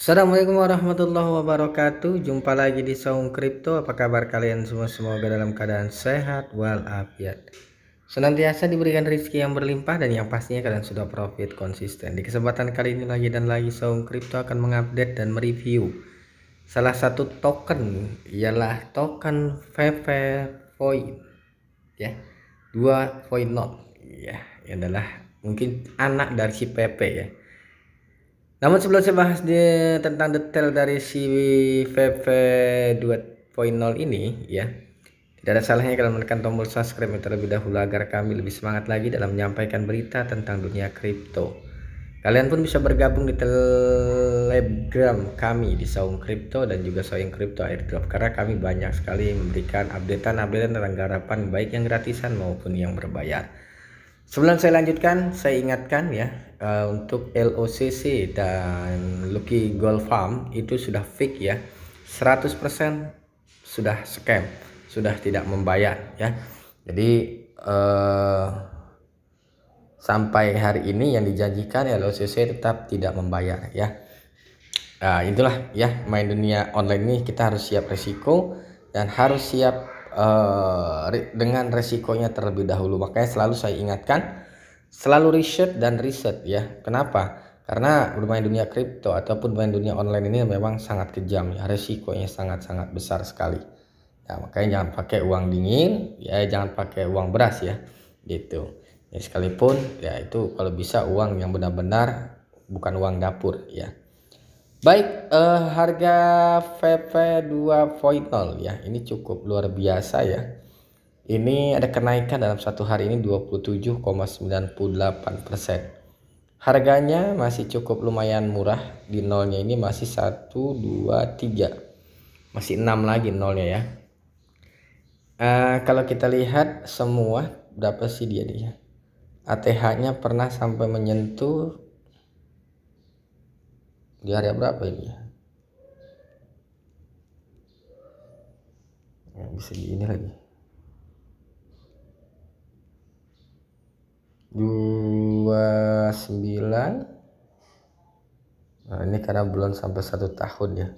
Assalamualaikum warahmatullahi wabarakatuh Jumpa lagi di Saung Kripto Apa kabar kalian semua semoga dalam keadaan sehat walafiat Senantiasa diberikan rezeki yang berlimpah dan yang pastinya kalian sudah profit konsisten Di kesempatan kali ini lagi dan lagi Saung Kripto akan mengupdate dan mereview Salah satu token ialah token VV Point, ya 2.0 ya adalah mungkin anak dari si PP ya namun sebelum saya bahas di, tentang detail dari si VV 2.0 ini ya, tidak ada salahnya kalau menekan tombol subscribe terlebih dahulu agar kami lebih semangat lagi dalam menyampaikan berita tentang dunia kripto. Kalian pun bisa bergabung di telegram kami di Saung Kripto dan juga Saung Kripto Airdrop karena kami banyak sekali memberikan updatean-updatean tentang garapan baik yang gratisan maupun yang berbayar. Sebelum saya lanjutkan, saya ingatkan ya, uh, untuk LOCC dan Lucky Gold Farm itu sudah fix ya 100% sudah scam sudah tidak membayar ya jadi uh, sampai hari ini yang dijanjikan LOCC tetap tidak membayar ya nah, itulah ya main dunia online ini kita harus siap resiko dan harus siap uh, dengan resikonya terlebih dahulu makanya selalu saya ingatkan selalu riset dan riset ya. Kenapa? Karena bermain dunia kripto ataupun bermain dunia online ini memang sangat kejam ya, resikonya sangat-sangat besar sekali. Ya, makanya jangan pakai uang dingin, ya jangan pakai uang beras ya, gitu. Ya, sekalipun ya itu kalau bisa uang yang benar-benar bukan uang dapur ya. Baik, eh, harga VP 2.0 ya, ini cukup luar biasa ya. Ini ada kenaikan dalam satu hari ini 27,98 persen. Harganya masih cukup lumayan murah di nolnya ini masih 1, 2, 3 Masih 6 lagi nolnya ya uh, Kalau kita lihat semua berapa sih dia dia ya? ATH nya pernah sampai menyentuh Di area berapa ini ya Bisa di ini lagi 29 nah ini karena belum sampai satu tahun ya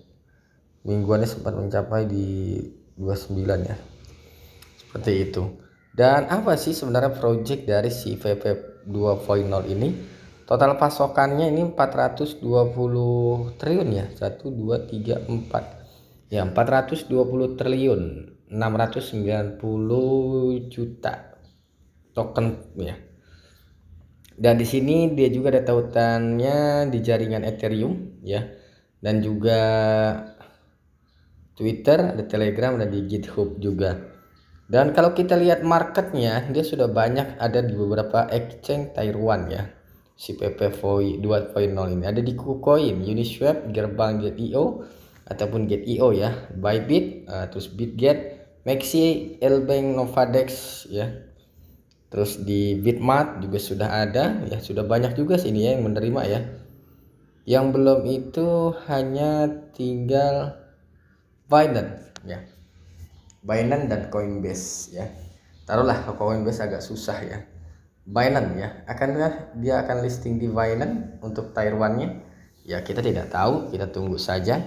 mingguannya sempat mencapai di 29 ya seperti itu dan apa sih sebenarnya project dari si VP 2.0 ini total pasokannya ini 420 triliun ya 1 2 3 4 ya 420 triliun 690 juta token ya dan di sini dia juga ada tautannya di jaringan Ethereum ya. Dan juga Twitter, ada Telegram, dan di GitHub juga. Dan kalau kita lihat marketnya, dia sudah banyak ada di beberapa exchange Taiwan ya. Si PP 2.0 ini ada di KuCoin, Uniswap, Gerbang Get.io ataupun Get.io ya, Bybit, uh, terus Bitget, Maxi, Elbank, Novadex ya Terus di Bitmart juga sudah ada, ya sudah banyak juga sini ya yang menerima ya. Yang belum itu hanya tinggal Binance ya. Binance dan Coinbase ya. Taruhlah Coinbase agak susah ya. Binance ya, akankah dia akan listing di Binance untuk Taiwannya? Ya kita tidak tahu, kita tunggu saja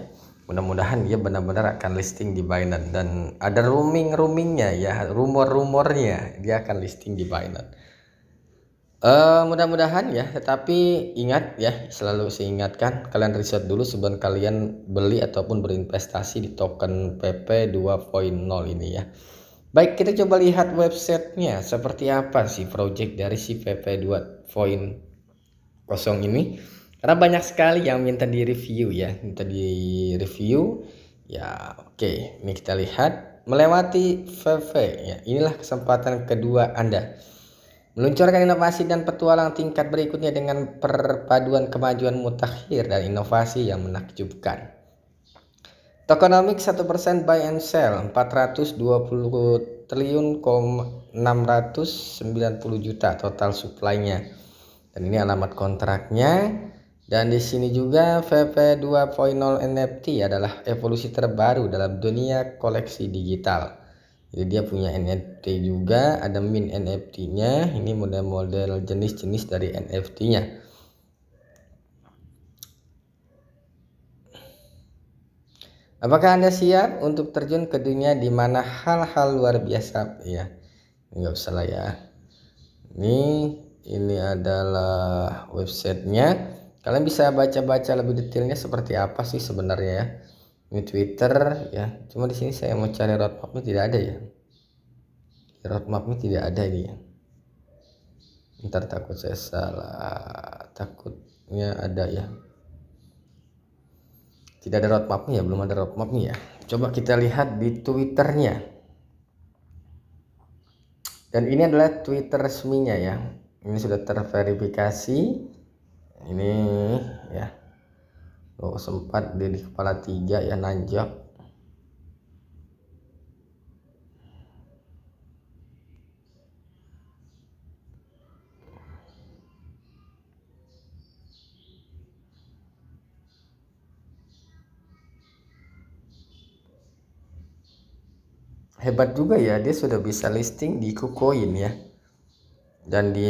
mudah-mudahan dia benar-benar akan listing di Binance dan ada rooming-roomingnya ya rumor-rumornya dia akan listing di Binance uh, mudah-mudahan ya tetapi ingat ya selalu seingatkan kalian riset dulu sebelum kalian beli ataupun berinvestasi di token PP 2.0 ini ya baik kita coba lihat websitenya seperti apa sih project dari si PP 2.0 ini karena banyak sekali yang minta di review ya, minta di review. Ya, oke, ini kita lihat melewati VV ya. Inilah kesempatan kedua Anda. Meluncurkan inovasi dan petualang tingkat berikutnya dengan perpaduan kemajuan mutakhir dan inovasi yang menakjubkan. Tokenomics 1% buy and sell 420 triliun 690 juta total supply-nya. Dan ini alamat kontraknya dan di sini juga VP 2.0 NFT adalah evolusi terbaru dalam dunia koleksi digital. Jadi dia punya NFT juga, ada min NFT-nya, ini model-model jenis-jenis dari NFT-nya. Apakah Anda siap untuk terjun ke dunia di mana hal-hal luar biasa ya? nggak usah lah ya. Ini ini adalah websitenya kalian bisa baca-baca lebih detailnya seperti apa sih sebenarnya ya ini Twitter ya cuma di sini saya mau cari roadmapnya tidak ada ya roadmapnya tidak ada ini ya ntar takut saya salah takutnya ada ya tidak ada roadmapnya ya? belum ada roadmapnya ya coba kita lihat di Twitternya dan ini adalah Twitter resminya ya ini sudah terverifikasi ini ya oh sempat di kepala tiga ya nanjak hebat juga ya dia sudah bisa listing di KuCoin ya dan di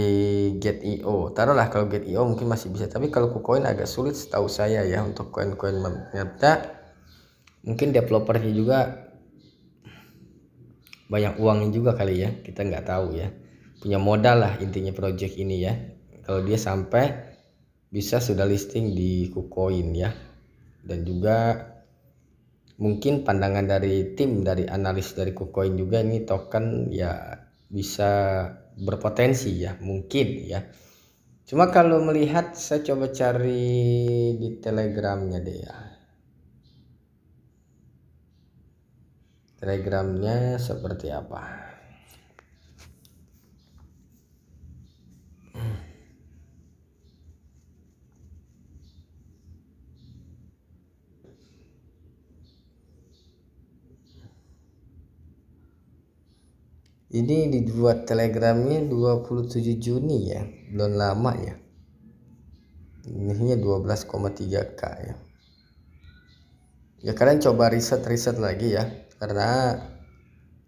get get.io taruhlah kalau get get.io mungkin masih bisa tapi kalau KuCoin agak sulit setahu saya ya untuk koin-koin ternyata mungkin developernya juga banyak uangnya juga kali ya kita nggak tahu ya punya modal lah intinya project ini ya kalau dia sampai bisa sudah listing di KuCoin ya dan juga mungkin pandangan dari tim dari analis dari KuCoin juga ini token ya bisa berpotensi ya mungkin ya cuma kalau melihat saya coba cari di telegramnya deh ya telegramnya seperti apa ini dibuat telegramnya 27 Juni ya belum lama ya Ini hanya 12,3k ya ya kalian coba riset-riset lagi ya karena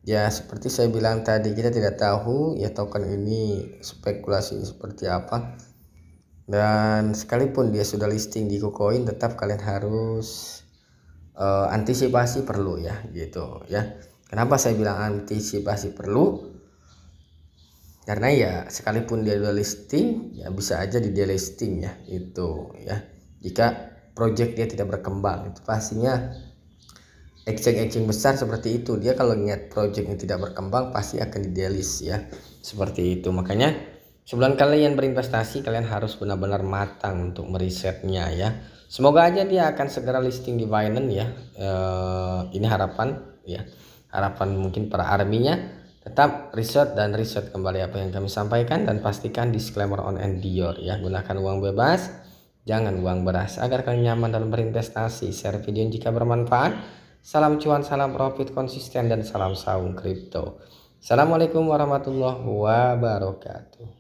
ya seperti saya bilang tadi kita tidak tahu ya token ini spekulasi seperti apa dan sekalipun dia sudah listing di KuCoin tetap kalian harus uh, antisipasi perlu ya gitu ya Kenapa saya bilang antisipasi perlu? Karena ya sekalipun dia delisting, ya bisa aja di delisting ya itu ya. Jika project dia tidak berkembang itu pastinya exchange-exchange besar seperti itu dia kalau ingat project yang tidak berkembang pasti akan di delist ya seperti itu makanya sebelum kalian berinvestasi kalian harus benar-benar matang untuk merisetnya ya semoga aja dia akan segera listing di Binance ya eh, ini harapan ya harapan mungkin para arminya tetap riset dan riset kembali apa yang kami sampaikan dan pastikan disclaimer on and dior ya gunakan uang bebas jangan uang beras agar kalian nyaman dalam berinvestasi share video jika bermanfaat salam cuan salam profit konsisten dan salam saung kripto assalamualaikum warahmatullahi wabarakatuh